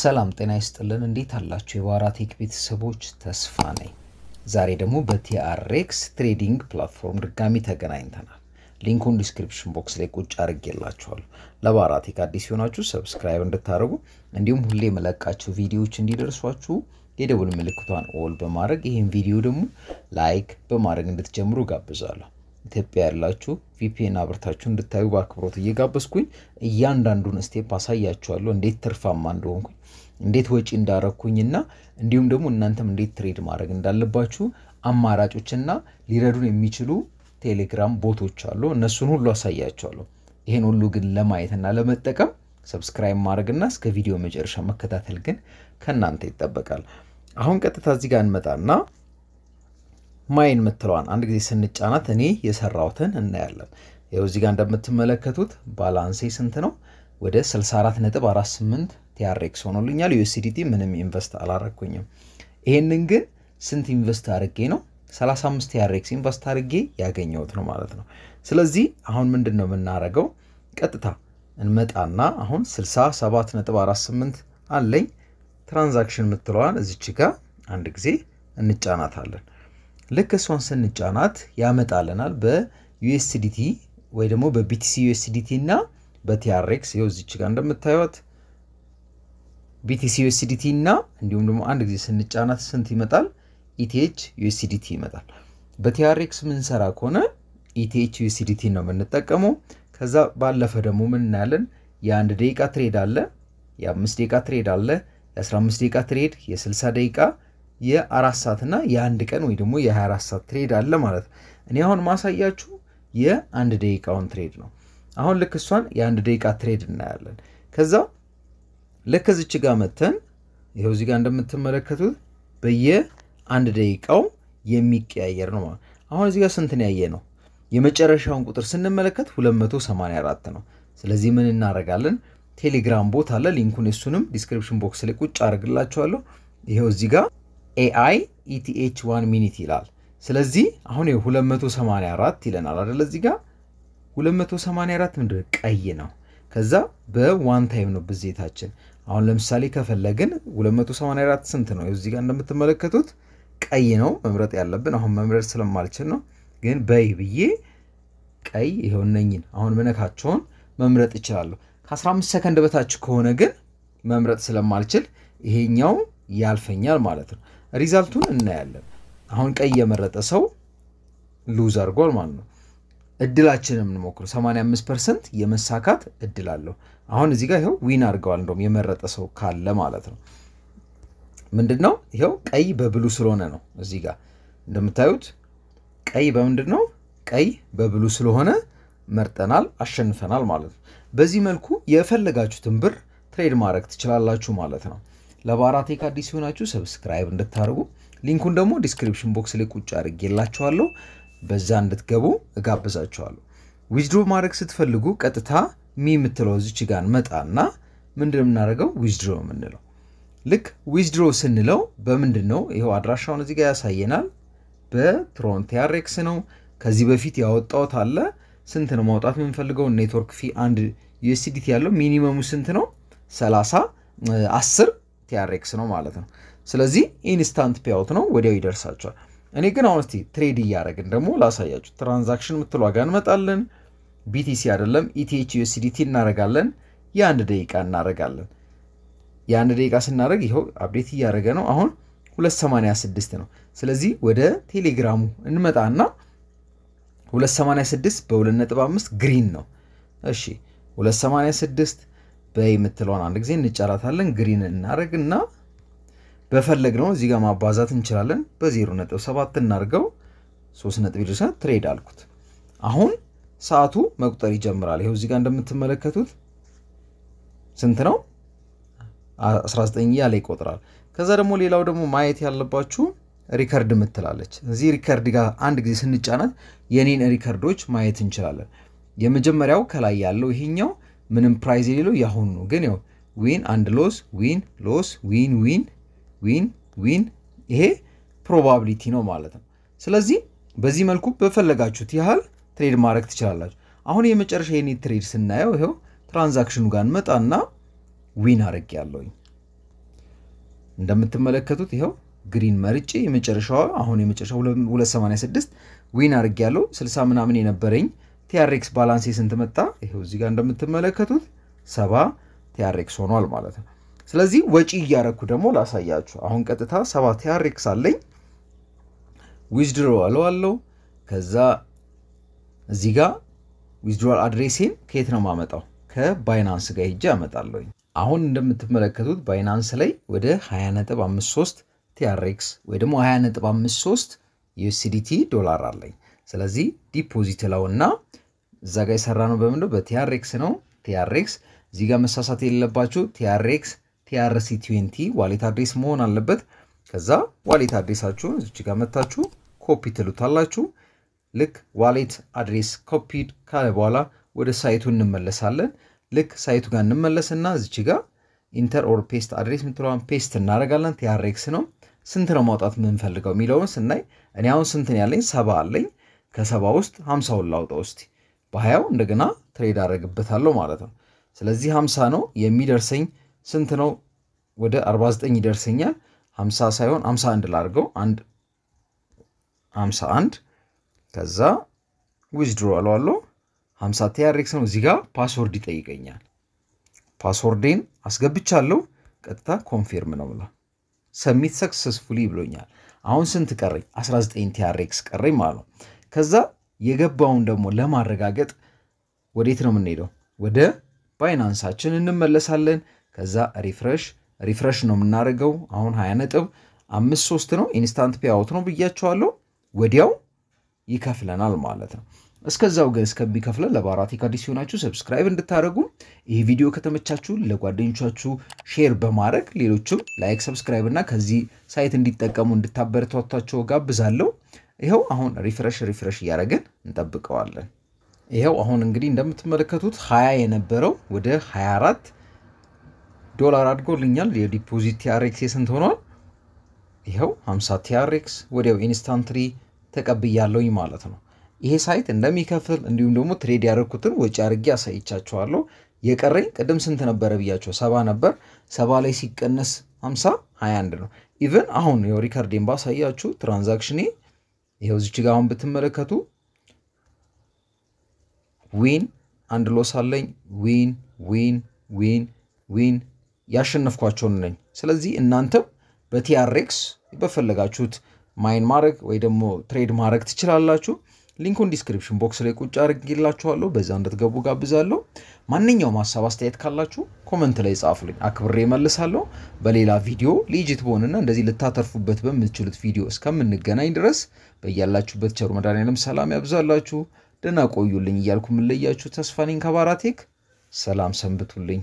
ሰላም ጤና ይስጥልን። እንዴት አላችሁ? የባራቴክ ቤተሰቦች ተስፋ ነኝ። ዛሬ ደግሞ በቲአርኤክስ ትሬዲንግ ፕላትፎርም ድጋሚ ተገናኝተናል። ሊንኩን ዲስክሪፕሽን ቦክስ ላይ ቁጭ አድርጌላችኋለሁ። ለባራቴክ አዲስ የሆናችሁ ሰብስክራይብ እንድታደርጉ እንዲሁም ሁሌ የመለቃቸው ቪዲዮዎች እንዲደርሷችሁ የደውል ምልክቷን ኦል በማድረግ ይህን ቪዲዮ ደግሞ ላይክ በማድረግ እንድትጀምሩ ጋብዛለሁ። ኢትዮጵያ ያላችሁ ቪፒኤን አብርታችሁ እንድታዩ በአክብሮት እየጋበዝኩኝ እያንዳንዱን ስቴፕ አሳያችኋለሁ፣ እንዴት ትርፋማ እንደሆንኩኝ፣ እንዴት ወጪ እንዳረግኩኝ እና እንዲሁም ደግሞ እናንተም እንዴት ትሬድ ማድረግ እንዳለባችሁ አማራጮችና ሊረዱን የሚችሉ ቴሌግራም ቦቶች አሉ። እነሱን ሁሉ አሳያችኋለሁ። ይህን ሁሉ ግን ለማየትና ለመጠቀም ሰብስክራይብ ማድረግና እስከ ቪዲዮ መጨረሻ መከታተል ግን ከእናንተ ይጠበቃል። አሁን ቀጥታ እዚህ ጋር እንመጣና ማይን የምትለዋን አንድ ጊዜ ስንጫናት እኔ የሰራሁትን እናያለን። ይኸው እዚህ ጋር እንደምትመለከቱት ባላንሴ ስንት ነው? ወደ 64.48 ቲያሬክስ ሆኖልኛል። ዩኤስዲቲ ምንም ኢንቨስት አላረኩኝም። ይሄንን ግን ስንት ኢንቨስት አድርጌ ነው 35 ቲያሬክስ ኢንቨስት አድርጌ ያገኘሁት ነው ማለት ነው። ስለዚህ አሁን ምንድን ነው የምናደርገው? ቀጥታ እንመጣና አሁን 67.48 አለኝ። ትራንዛክሽን የምትለዋን እዚች ጋር አንድ ጊዜ እንጫናታለን። ልክ እሷን ስንጫናት ያመጣልናል በዩኤስዲቲ ወይ ደግሞ በቢቲሲ ዩኤስዲቲ እና በቲአርክስ ይኸው እዚች ጋር እንደምታዩት ቢቲሲ ዩኤስዲቲ እና እንዲሁም ደግሞ አንድ ጊዜ ስንጫናት ስንት ይመጣል? ኢቲኤች ዩኤስዲቲ ይመጣል። በቲአርክስ ምንሰራ ከሆነ ኢቲኤች ዩኤስዲቲ ነው የምንጠቀመው። ከዛ ባለፈ ደግሞ ምን እናያለን? የአንድ ደቂቃ ትሬድ አለ፣ የአምስት ደቂቃ ትሬድ አለ፣ የ15 ደቂቃ ትሬድ፣ የ60 ደቂቃ የአራት ሰዓት የአንድ ቀን ወይ ደግሞ የ24 ሰዓት ትሬድ አለ ማለት ነው። እኔ አሁን ማሳያችሁ የአንድ ደቂቃውን ትሬድ ነው። አሁን ልክ እሷን የአንድ ደቂቃ ትሬድ እናያለን። ከዛ ልክ እዚች ጋር መተን ይኸው እዚህ ጋር እንደምትመለከቱት በየአንድ ደቂቃው የሚቀያየር ነው ማለት አሁን እዚህ ጋር ስንትን ያየ ነው የመጨረሻውን ቁጥር ስንመለከት 284 ነው። ስለዚህ ምን እናደርጋለን? ቴሌግራም ቦት አለ ሊንኩን የሱንም ዲስክሪፕሽን ቦክስ ላይ ቁጭ አድርግላችኋለሁ። ይኸው እዚህ ጋር ኤአይ ኢቲኤች ዋን ሚኒት ይላል። ስለዚህ አሁን 284 ይለናል አደለ? እዚህ ጋር 284 ምንድን ቀይ ነው። ከዛ በዋን ታይም ነው ብዜታችን። አሁን ለምሳሌ ከፈለግን 284 ስንት ነው? እዚህ ጋር እንደምትመለከቱት ቀይ ነው መምረጥ ያለብን። አሁን መምረጥ ስለማልችል ነው፣ ግን በይ ብዬ ቀይ ይኸው እነኝን አሁን ምነካቸውን መምረጥ እችላለሁ። ከ15 ሰከንድ በታች ከሆነ ግን መምረጥ ስለማልችል ይሄኛው ያልፈኛል ማለት ነው። ሪዛልቱን እናያለን። አሁን ቀይ የመረጠ ሰው ሉዝ አድርጓል ማለት ነው። እድላችንን የምንሞክረው 85 ፐርሰንት የመሳካት እድል አለው። አሁን እዚህ ጋር ይኸው ዊን አድርገዋል። እንደውም የመረጠ ሰው ካለ ማለት ነው። ምንድን ነው ይኸው ቀይ በብሉ ስለሆነ ነው። እዚህ ጋር እንደምታዩት ቀይ በምንድን ነው ቀይ በብሉ ስለሆነ መርጠናል፣ አሸንፈናል ማለት ነው። በዚህ መልኩ የፈለጋችሁትን ብር ትሬድ ማድረግ ትችላላችሁ ማለት ነው። ለባራቴክ አዲስ ሲሆናችሁ ሰብስክራይብ እንድታደርጉ ሊንኩን ደግሞ ዲስክሪፕሽን ቦክስ ላይ ቁጭ አድርጌላችኋለሁ። በዛ እንድትገቡ እጋብዛችኋለሁ። ዊዝድሮ ማድረግ ስትፈልጉ ቀጥታ ሚ የምትለው እዚች ጋር መጣና ምንድን የምናደርገው ዊዝድሮ የምንለው ልክ ዊዝድሮ ስንለው በምንድን ነው ይኸው አድራሻውን እዚህ ጋር ያሳየናል። በትሮንቲያር ኤክስ ነው። ከዚህ በፊት ያወጣሁት አለ። ስንት ነው ማውጣት የምንፈልገው? ኔትወርክ ፊ አንድ ዩኤስዲቲ ያለው ሚኒመሙ ስንት ነው? 30 10 ቲያሬክስ ነው ማለት ነው። ስለዚህ ኢንስታንት ፔያውት ነው፣ ወዲያው ይደርሳቸዋል። እኔ ግን አሁን እስቲ ትሬድ እያደረግን ደግሞ ላሳያችሁ። ትራንዛክሽን የምትል ዋጋ እንመጣለን። ቢቲሲ አይደለም ኢቲኤች e ዩኤስዲቲ እናደርጋለን። የአንድ ደቂቃ እናደርጋለን። የአንድ ደቂቃ ስናደርግ ይኸው አፕዴት እያደረገ ነው። አሁን 286 ነው። ስለዚህ ወደ ቴሌግራሙ እንመጣና 286 በ2.5 ግሪን ነው። እሺ 286 በይ የምትለውን አንድ ጊዜ እንጫራታለን። ግሪን እናደርግና በፈለግነው እዚህ ጋር ማባዛት እንችላለን። በዜሮ ነጥብ ሰባት እናድርገው። ሶስት ነጥብ ትሬድ አልኩት። አሁን ሰዓቱ መቁጠር ይጀምራል። ይኸው እዚህ ጋር እንደምትመለከቱት ስንት ነው? 19 እያለ ይቆጥራል። ከዛ ደግሞ ሌላው ደግሞ ማየት ያለባችሁ ሪከርድ ምትላለች። እዚህ ሪከርድ ጋር አንድ ጊዜ ስንጫናት የኔን ሪከርዶች ማየት እንችላለን። የመጀመሪያው ከላይ ያለው ይሄኛው ምንም ፕራይዝ የሌለው ያሁኑ ነው። ግን ያው ዊን አንድ ሎስ ዊን ሎስ ዊን ዊን ዊን ዊን ይሄ ፕሮባቢሊቲ ነው ማለት ነው። ስለዚህ በዚህ መልኩ በፈለጋችሁት ያህል ትሬድ ማድረግ ትችላላችሁ። አሁን የመጨረሻ የኔ ትሬድ ስናየው ይኸው ትራንዛክሽኑ ጋር እንመጣና ዊን አድርግ ያለውኝ እንደምትመለከቱት ይኸው ግሪን መርጬ የመጨረሻዋ አሁን የመጨረሻ 286 ዊን አድርግ ያለው 60 ምናምን የነበረኝ ቲያሬክስ ባላንሴ ስንት መጣ? ይሄው እዚህ ጋር እንደምትመለከቱት ሰባ ቲያሬክስ ሆኗል ማለት ነው። ስለዚህ ወጪ እያረኩ ደግሞ ላሳያችሁ። አሁን ቀጥታ ሰባ ቲያሬክስ አለኝ ዊዝድሮዋል አለው። ከዛ እዚህ ጋር ዊዝድሮዋል አድሬሴን ከየት ነው የማመጣው? ከባይናንስ ጋር ሄጄ አመጣለሁ። አሁን እንደምትመለከቱት ባይናንስ ላይ ወደ 20.53 ቲያሬክስ ወይ ደግሞ 20.53 ዩኤስዲቲ ዶላር አለኝ። ስለዚህ ዲፖዚት ላውና እዛ ጋ የሰራ ነው በምንለው በቲያሬክስ ነው። ቲያሬክስ እዚህ ጋር መሳሳት የሌለባችሁ ቲያሬክስ ቲአርሲ ትዌንቲ ዋሌት አድሬስ መሆን አለበት። ከዛ ዋሌት አድሬሳችሁን እዚች ጋር መታችሁ ኮፒ ትሉታላችሁ። ልክ ዋሌት አድሬስ ኮፒድ ካለ በኋላ ወደ ሳይቱ እንመለሳለን። ልክ ሳይቱ ጋር እንመለስና እዚች ጋር ኢንተር ኦር ፔስት አድሬስ የምትለዋን ፔስት እናደርጋለን። ቲያሬክስ ነው። ስንት ነው ማውጣት የምንፈልገው የሚለውን ስናይ እኔ አሁን ስንትን ያለኝ ሰባ አለኝ። ከሰባ ውስጥ ሀምሳውን ላውጣ ውስጥ በሀያው እንደገና ትሬድ አደረግበታለሁ ማለት ነው። ስለዚህ ሀምሳ ነው የሚደርሰኝ ስንት ነው? ወደ 49 ይደርሰኛል። 50 ሳይሆን 51 ላድርገው። 51 ከዛ ዊዝድሮ አለዋለሁ። 50 ቲያሬክስ ነው። እዚህ ጋር ፓስወርድ ይጠይቀኛል። ፓስወርዴን አስገብቻለሁ። ቀጥታ ኮንፊርም ነው ብላ ሰሚት ሰክሰስፉሊ ብሎኛል። አሁን ስንት ቀረኝ? 19 ቲያሬክስ ቀረኝ ማለት ነው። ከዛ የገባውን ደግሞ ለማረጋገጥ ወዴት ነው የምንሄደው? ወደ ባይናንሳችን እንመለሳለን። ከዛ ሪፍረሽ ሪፍረሽ ነው የምናደርገው። አሁን 20 ነጥብ አምስት ሶስት ነው ኢንስታንት ፔውት ነው ብያቸዋለሁ። ወዲያው ይከፍለናል ማለት ነው። እስከዛው ግን እስከሚከፍለን ለባራቴ አዲስ ሲሆናችሁ ሰብስክራይብ እንድታደረጉ ይህ ቪዲዮ ከተመቻችሁ ለጓደኞቻችሁ ሼር በማድረግ ሌሎችም ላይክ፣ ሰብስክራይብ እና ከዚህ ሳይት እንዲጠቀሙ እንድታበረታቷቸው ጋብዛለሁ። ይኸው አሁን ሪፍረሽ ሪፍረሽ እያደረግን እንጠብቀዋለን። ይኸው አሁን እንግዲህ እንደምትመለከቱት 20 የነበረው ወደ 24 ዶላር አድጎልኛል። የዲፖዚት ቲአርኤክስ የስንት ሆኗል? ይኸው 50 ቲአርኤክስ ወዲያው ኢንስታንትሪ ተቀብያለሁኝ ማለት ነው። ይሄ ሳይት እንደሚከፍል እንዲሁም ደግሞ ትሬድ ያደረኩትን ወጪ አድርጌ አሳይቻችኋለሁ። የቀረኝ ቅድም ስንት ነበረ ብያቸው ሰባ ነበር። ሰባ ላይ ሲቀነስ 50 21 ነው። ኢቨን አሁን የሪከርዴን ባሳያችሁ ትራንዛክሽኔ ይኸው እዚች ጋር አሁን ብትመለከቱ ዊን አንድ ሎስ አለኝ። ዊን ዊን ዊን ዊን ያሸነፍኳቸውን ነኝ። ስለዚህ እናንተም በቲአርኤክስ በፈለጋችሁት ማይን ማድረግ ወይ ደግሞ ትሬድ ማድረግ ትችላላችሁ። ሊንኩን ዲስክሪፕሽን ቦክስ ላይ ቁጭ አድርጌላችኋለሁ። በዛ እንድትገቡ ጋብዛለሁ። ማንኛውም ሀሳብ አስተያየት ካላችሁ ኮመንት ላይ ጻፉልኝ፣ አክብሬ መልሳለሁ። በሌላ ቪዲዮ ሊጅት በሆንና እንደዚህ ልታተርፉበት በምትችሉት ቪዲዮ እስከምንገናኝ ድረስ በያላችሁበት ቸሩ መድኃኔዓለም ሰላም ያብዛላችሁ። ደህና ቆዩልኝ እያልኩ የምለያችሁ ተስፋ ነኝ። ከባራቴክ ሰላም ሰንብቱልኝ።